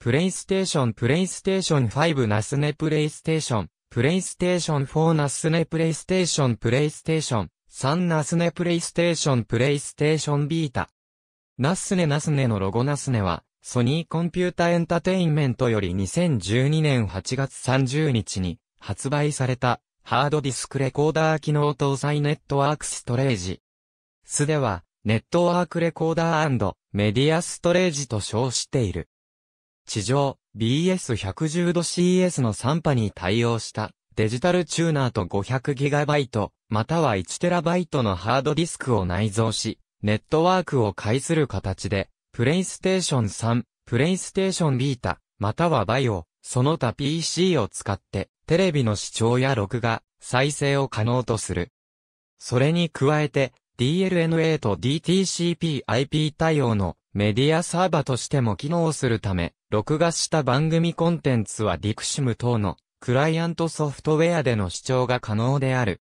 プレイステーションプレイステーション5ナスネプレイステーションプレイステーション4ナスネプレイステーションプレイステーション3ナスネプレイステーションプレイステーションビータナスネナスネのロゴナスネはソニーコンピュータエンタテインメントより2012年8月30日に発売されたハードディスクレコーダー機能搭載ネットワークストレージ。スではネットワークレコーダーメディアストレージと称している。地上、BS110 度 CS の3波に対応したデジタルチューナーと 500GB または 1TB のハードディスクを内蔵し、ネットワークを介する形で、プレイステーション3、プレイステーションビータ、またはバイオ、その他 PC を使って、テレビの視聴や録画、再生を可能とする。それに加えて、DLNA と DTCP IP 対応のメディアサーバとしても機能するため、録画した番組コンテンツはディクシム等のクライアントソフトウェアでの視聴が可能である。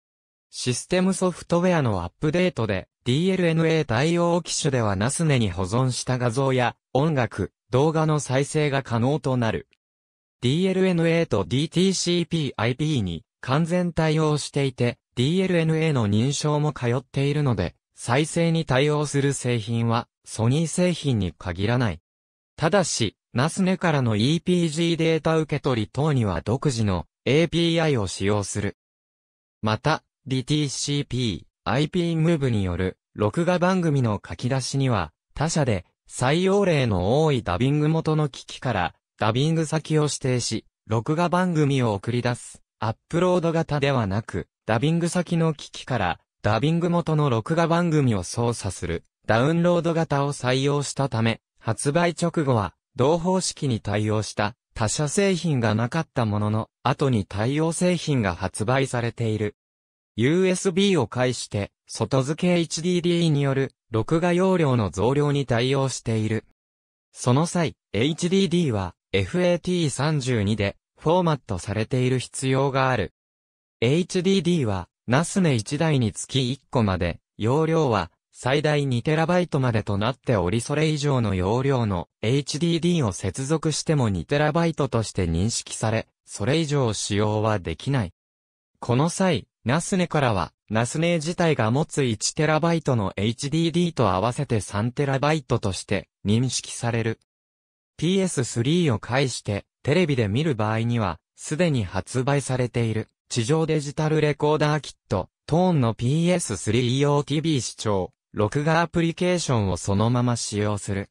システムソフトウェアのアップデートで DLNA 対応機種ではナスネに保存した画像や音楽、動画の再生が可能となる。DLNA と DTCP/IP に完全対応していて、DLNA の認証も通っているので、再生に対応する製品はソニー製品に限らない。ただし、ナスネからの EPG データ受け取り等には独自の API を使用する。また、DTCP、i p ムーブによる録画番組の書き出しには、他社で採用例の多いダビング元の機器からダビング先を指定し、録画番組を送り出す、アップロード型ではなく、ダビング先の機器からダビング元の録画番組を操作するダウンロード型を採用したため、発売直後は、同方式に対応した他社製品がなかったものの、後に対応製品が発売されている。USB を介して、外付け HDD による録画容量の増量に対応している。その際、HDD は FAT32 でフォーマットされている必要がある。HDD はナスネ1台につき1個まで、容量は最大 2TB までとなっておりそれ以上の容量の HDD を接続しても 2TB として認識され、それ以上使用はできない。この際、ナスネからは、ナスネ自体が持つ 1TB の HDD と合わせて 3TB として認識される。PS3 を介して、テレビで見る場合には、すでに発売されている、地上デジタルレコーダーキット、トーンの PS3 用 TV 視聴、録画アプリケーションをそのまま使用する。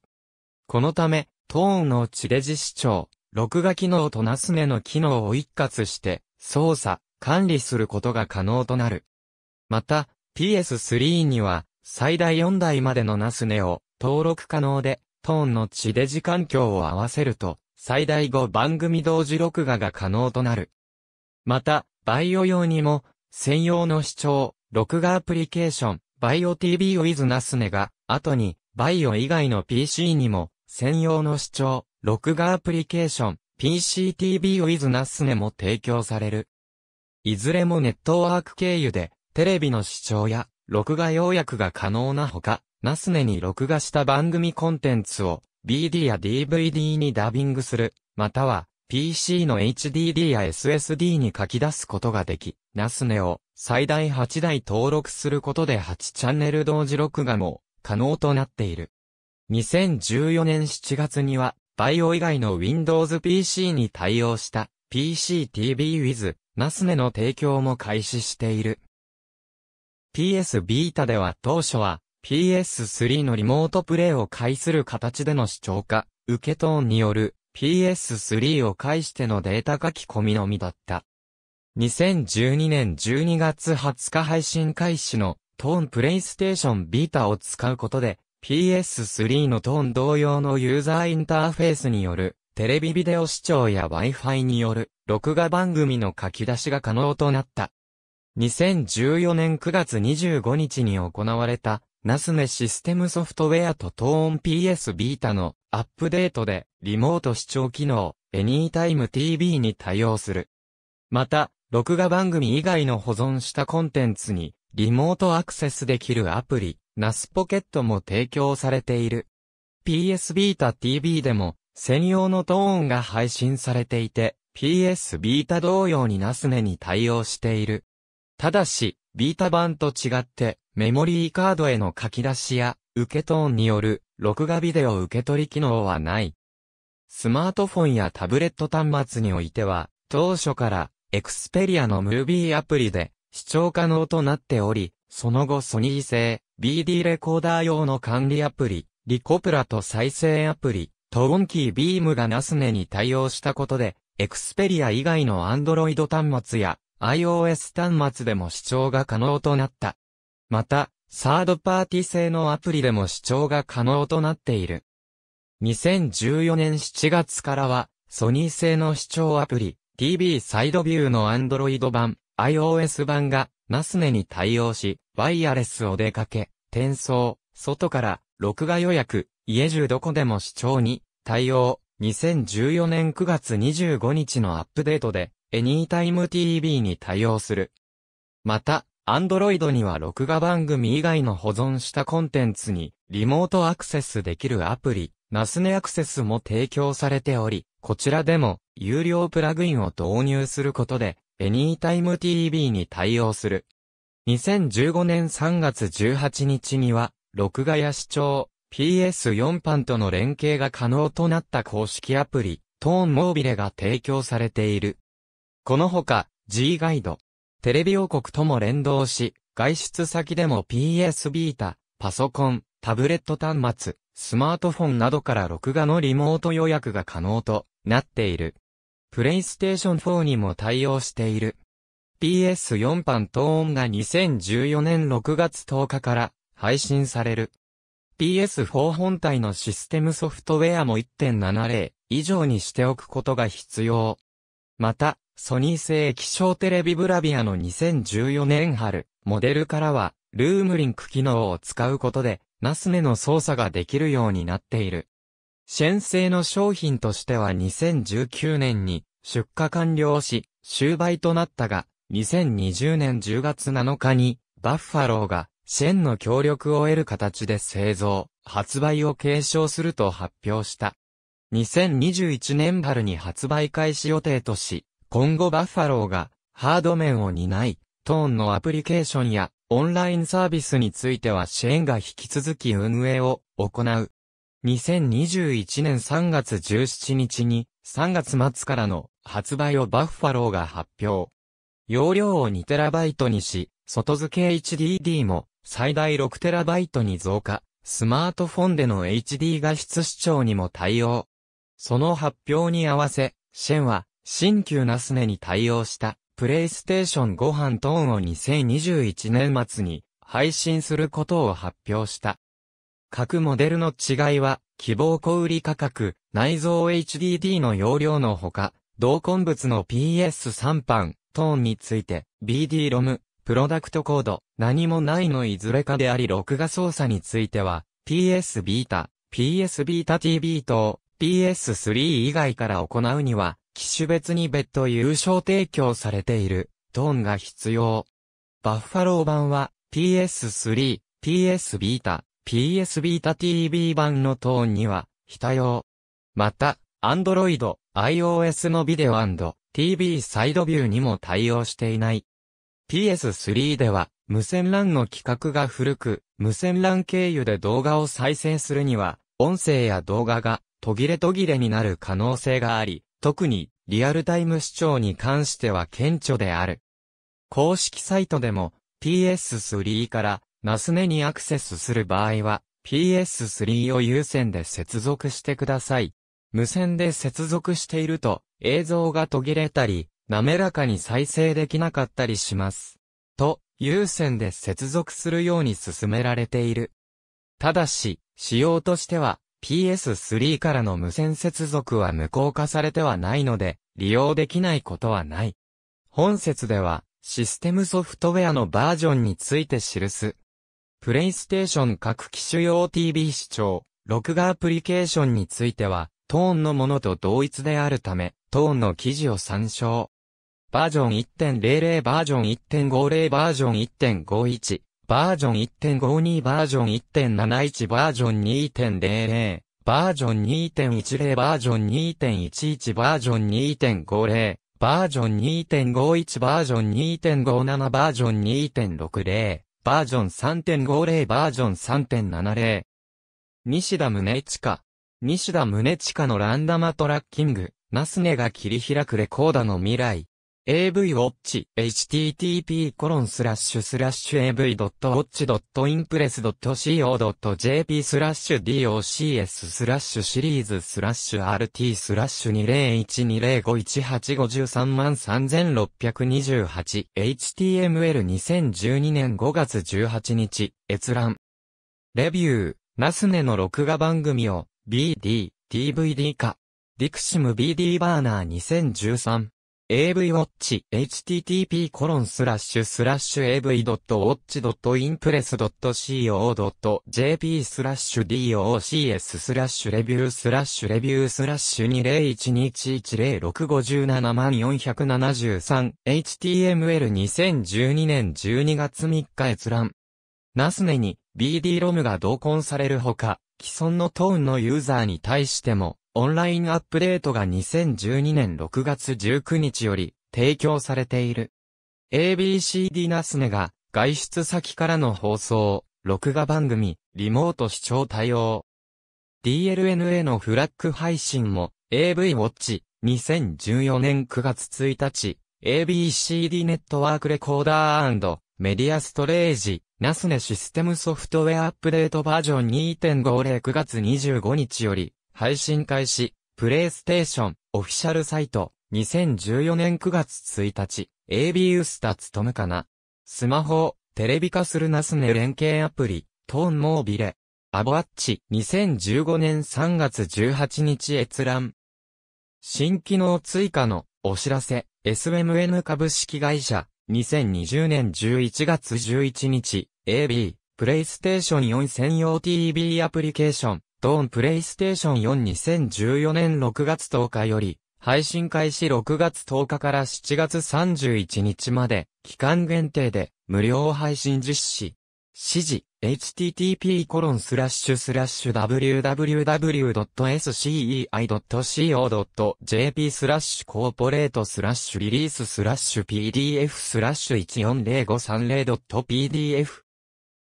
このため、トーンの地デジ視聴、録画機能とナスネの機能を一括して、操作、管理することが可能となる。また、PS3 には、最大4台までのナスネを登録可能で、トーンの地デジ環境を合わせると、最大5番組同時録画が可能となる。また、バイオ用にも、専用の視聴、録画アプリケーション、バイオ TV w i ズナスネが、後に、バイオ以外の PC にも、専用の視聴、録画アプリケーション、PCTV w i ズナスネも提供される。いずれもネットワーク経由で、テレビの視聴や、録画要約が可能なほか、ナスネに録画した番組コンテンツを、BD や DVD にダビングする、または、PC の HDD や SSD に書き出すことができ、ナスネを最大8台登録することで8チャンネル同時録画も可能となっている。2014年7月には、バイオ以外の Windows PC に対応した PCTV with ナスネの提供も開始している。PS ビータでは当初は PS3 のリモートプレイを介する形での視聴化、受け等による PS3 を介してのデータ書き込みのみだった。2012年12月20日配信開始のトーンプレイステーションビータを使うことで PS3 のトーン同様のユーザーインターフェースによるテレビビデオ視聴や Wi-Fi による録画番組の書き出しが可能となった。2014年9月25日に行われたナスメ・システムソフトウェアとトーン PS ビータのアップデートでリモート視聴機能、エニータイム TV に対応する。また、録画番組以外の保存したコンテンツにリモートアクセスできるアプリ、ナスポケットも提供されている。PS ビータ TV でも専用のトーンが配信されていて、PS ビータ同様にナスネに対応している。ただし、ビータ版と違って、メモリーカードへの書き出しや受けトーンによる録画ビデオ受け取り機能はない。スマートフォンやタブレット端末においては、当初からエクスペリアのムービーアプリで視聴可能となっており、その後ソニー製 BD レコーダー用の管理アプリ、リコプラと再生アプリ、トーンキービームがナスネに対応したことで、エクスペリア以外の Android 端末や iOS 端末でも視聴が可能となった。また、サードパーティ製のアプリでも視聴が可能となっている。2014年7月からは、ソニー製の視聴アプリ、TV サイドビューの Android 版、iOS 版が、ナスネに対応し、ワイヤレスお出かけ、転送、外から、録画予約、家中どこでも視聴に、対応、2014年9月25日のアップデートで、エニータイム TV に対応する。また、Android には録画番組以外の保存したコンテンツにリモートアクセスできるアプリ、ナスネアクセスも提供されており、こちらでも有料プラグインを導入することで、AnyTime TV に対応する。2015年3月18日には、録画や視聴、PS4 版との連携が可能となった公式アプリ、トーンモービレが提供されている。このほか、G ガイド、テレビ王国とも連動し、外出先でも PS ビータ、パソコン、タブレット端末、スマートフォンなどから録画のリモート予約が可能となっている。プレイステーション4にも対応している。PS4 版トーンが2014年6月10日から配信される。PS4 本体のシステムソフトウェアも1.70以上にしておくことが必要。また、ソニー製液晶テレビブラビアの2014年春、モデルからは、ルームリンク機能を使うことで、ナスネの操作ができるようになっている。シェン製の商品としては2019年に出荷完了し、終売となったが、2020年10月7日に、バッファローが、シェンの協力を得る形で製造、発売を継承すると発表した。2021年春に発売開始予定とし、今後バッファローがハード面を担い、トーンのアプリケーションやオンラインサービスについては支援が引き続き運営を行う。2021年3月17日に3月末からの発売をバッファローが発表。容量を 2TB にし、外付け HDD も最大 6TB に増加、スマートフォンでの HD 画質視聴にも対応。その発表に合わせ、シェンは新旧ナスネに対応した、プレイステーションご飯トーンを2021年末に配信することを発表した。各モデルの違いは、希望小売価格、内蔵 HDD の容量のほか、同梱物の PS3 版、トーンについて、BD-ROM、プロダクトコード、何もないのいずれかであり録画操作については、PS ビータ、PS ビータ TV 等、PS3 以外から行うには、機種別に別途優勝提供されている、トーンが必要。バッファロー版は PS3、PS ビータ、PS ビータ TV 版のトーンには非用。また、Android、iOS のビデオ &TV サイドビューにも対応していない。PS3 では、無線 LAN の規格が古く、無線 LAN 経由で動画を再生するには、音声や動画が途切れ途切れになる可能性があり、特にリアルタイム視聴に関しては顕著である。公式サイトでも PS3 からナスネにアクセスする場合は PS3 を有線で接続してください。無線で接続していると映像が途切れたり、滑らかに再生できなかったりします。と、有線で接続するように進められている。ただし、仕様としては、PS3 からの無線接続は無効化されてはないので、利用できないことはない。本説では、システムソフトウェアのバージョンについて記す。プレイステーション各機種用 TV 視聴、録画アプリケーションについては、トーンのものと同一であるため、トーンの記事を参照。バージョン1.00バージョン1.50バージョン1.51バージョン1.52バージョン1.71バージョン2.00バージョン2.10バージョン2.11バージョン2.50バージョン2.51バージョン2.57バージョン2.60バージョン3.50バージョン3.70西田宗近西田宗近のランダマトラッキングナスネが切り開くレコーダの未来 avwatch http av.watch.impress.co.jp docs s e r i e s rt 201205185333628 html2012 年5月18日閲覧レビューナスネの録画番組を BD DVD 化ディクシム BD バーナー2013 avwatch http av.watch.impress.co.jp docs r e v i e w r e v i e w 2012106577473 html2012 年12月3日閲覧。ナスネに BD ロムが同梱されるほか、既存のトーンのユーザーに対しても、オンラインアップデートが2012年6月19日より提供されている。ABC d ナスネが外出先からの放送、録画番組、リモート視聴対応。DLNA のフラッグ配信も AV ウォッチ2014年9月1日 ABCD ネットワークレコーダーメディアストレージナスネシステムソフトウェアアップデートバージョン2.509月25日より配信開始、プレイステーション、オフィシャルサイト、2014年9月1日、AB ウスタつとむかな。スマホ、テレビ化するナスネ連携アプリ、トーンモービレ。アボアッチ、2015年3月18日閲覧。新機能追加のお知らせ、SMN 株式会社、2020年11月11日、AB、プレイステーション4専用 TV アプリケーション、ドーンプレイステーション4 2014年6月10日より、配信開始6月10日から7月31日まで、期間限定で、無料配信実施。指示、http://www.scei.co.jp スラッシュコーポレートスラッシュリリーススラッシュ pdf スラッシュ 140530.pdf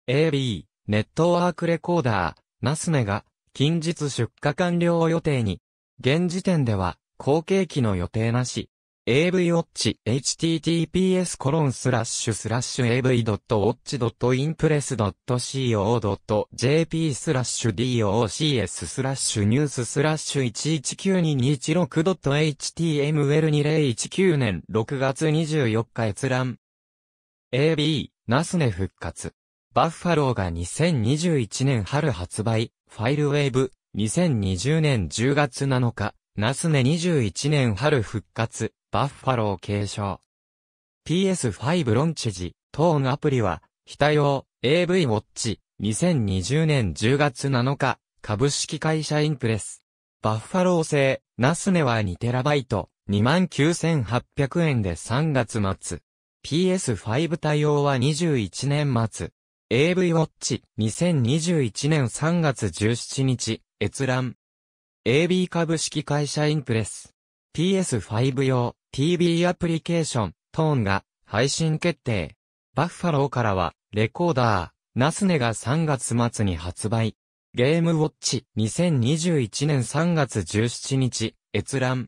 AB ネットワークレコーダーナスネが近日出荷完了予定に、現時点では、後継機の予定なし、avwatch.https コロンスラッシュスラッシュ av.watch.impress.co.jp スラッシュ docs スラッシュニューススラッシュ 1192216.html2019 年6月24日閲覧 AB、ナスネ復活バッファローが2021年春発売、ファイルウェーブ、2020年10月7日、ナスネ21年春復活、バッファロー継承。PS5 ロンチ時、トーンアプリは、非用、AV ウォッチ、2020年10月7日、株式会社インプレス。バッファロー製、ナスネは 2TB、29,800円で3月末。PS5 対応は21年末。AV ウォッチ2021年3月17日閲覧 AB 株式会社インプレス PS5 用 TV アプリケーショントーンが配信決定バッファローからはレコーダーナスネが3月末に発売ゲームウォッチ2021年3月17日閲覧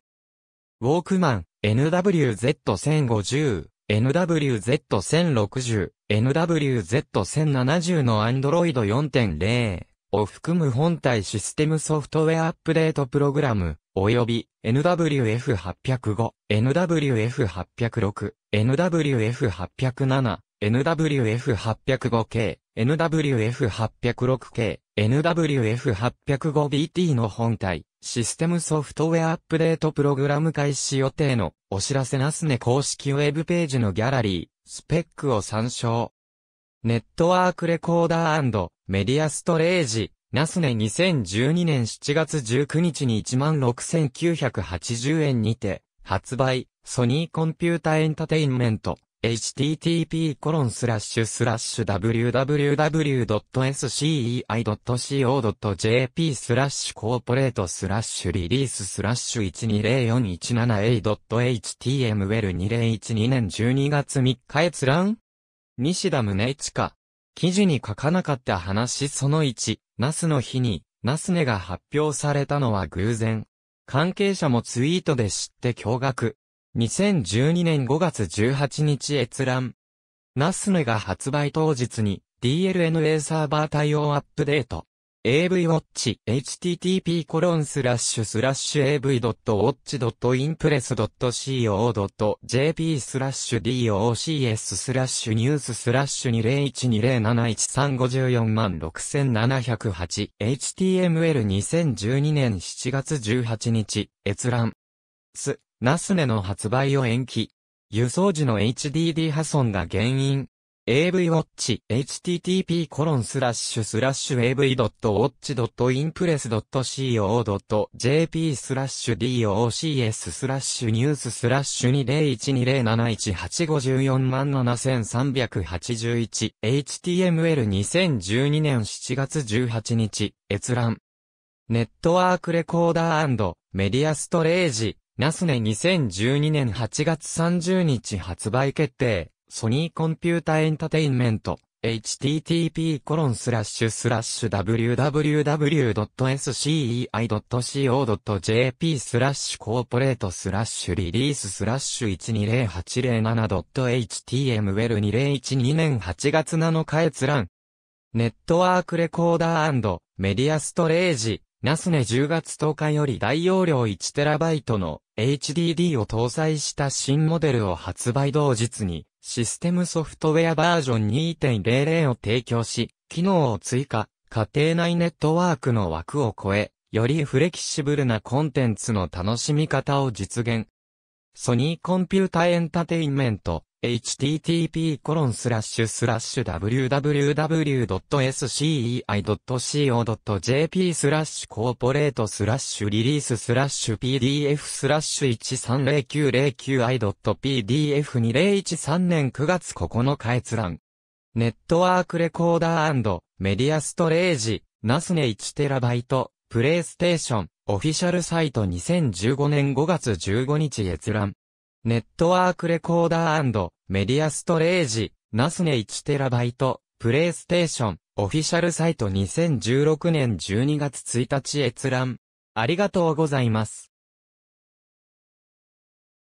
ウォークマン NWZ1050 NWZ1060 NWZ1070 の Android 4.0を含む本体システムソフトウェアアップデートプログラム、及び NWF805、NWF806、NWF807、NWF805K、NWF806K、NWF805BT の本体、システムソフトウェアアップデートプログラム開始予定のお知らせナスネ公式ウェブページのギャラリー、スペックを参照。ネットワークレコーダーメディアストレージ、ナスネ2012年7月19日に16,980円にて、発売、ソニーコンピュータエンタテインメント、http://www.scei.co.jp スラッシュコーポレートスラッシュリリーススラッシュ1 2 0 4 1 7 a h t m l 2 0 1 2年12月3日閲覧西田宗か。記事に書かなかった話その1、ナスの日に、ナスネが発表されたのは偶然。関係者もツイートで知って驚愕。2012年5月18日閲覧。ナスネが発売当日に DLNA サーバー対応アップデート。avwatch http コロンスラッシュスラッシュ av.watch.impress.co.jp スラッシュ docs スラッシュニューススラッシュ20120713546708 html2012 年7月18日閲覧。す。ナスネの発売を延期。輸送時の HDD 破損が原因。avwatch http コロンスラッシュスラッシュ av.watch.impress.co.jp スラッシュ docs スラッシュニューススラッシュ201207185477381 html2012 年7月18日閲覧ネットワークレコーダーメディアストレージナスネ2012年8月30日発売決定、ソニーコンピュータエンタテインメント、http://www.scei.co.jp スラッシュコーポレートスラッシュリリーススラッシュ 120807.html2012 年8月7日閲覧。ネットワークレコーダーメディアストレージナスネ10月10日より大容量 1TB の HDD を搭載した新モデルを発売同日にシステムソフトウェアバージョン2.00を提供し、機能を追加、家庭内ネットワークの枠を超え、よりフレキシブルなコンテンツの楽しみ方を実現。ソニーコンピュータエンタテインメント、http://www.scei.co.jp スラッシュコーポレートスラッシュリリーススラッシュ pdf スラッシュ 130909i.pdf2013 年9月9日閲覧。ネットワークレコーダーメディアストレージ、ナスネ 1TB、プレイステーション、オフィシャルサイト2015年5月15日閲覧。ネットワークレコーダーメディアストレージ、ナスネ 1TB、プレイステーション、オフィシャルサイト2016年12月1日閲覧。ありがとうございます。